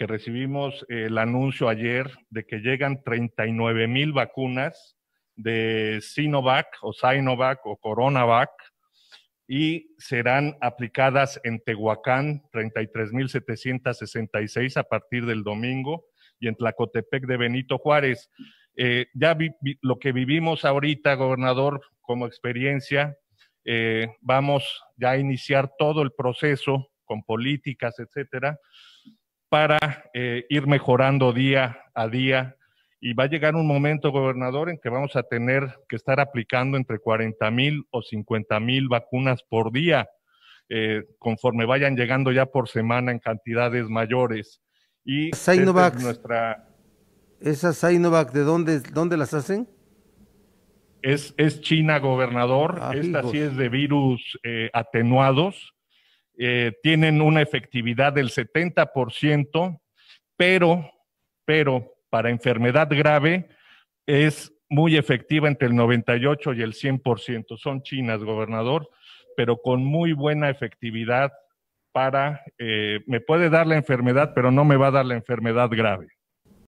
que recibimos eh, el anuncio ayer de que llegan 39 mil vacunas de Sinovac o Sinovac o Coronavac y serán aplicadas en Tehuacán 33.766 a partir del domingo y en Tlacotepec de Benito Juárez. Eh, ya lo que vivimos ahorita, gobernador, como experiencia, eh, vamos ya a iniciar todo el proceso con políticas, etcétera, para eh, ir mejorando día a día. Y va a llegar un momento, gobernador, en que vamos a tener que estar aplicando entre 40 mil o 50 mil vacunas por día, eh, conforme vayan llegando ya por semana en cantidades mayores. Y Sinovac, nuestra... ¿Esas Sinovac de dónde, las hacen? Es, es China, gobernador. Ah, esta sí es de virus eh, atenuados eh, tienen una efectividad del 70%, pero, pero para enfermedad grave es muy efectiva entre el 98 y el 100%. Son chinas, gobernador, pero con muy buena efectividad para, eh, me puede dar la enfermedad, pero no me va a dar la enfermedad grave.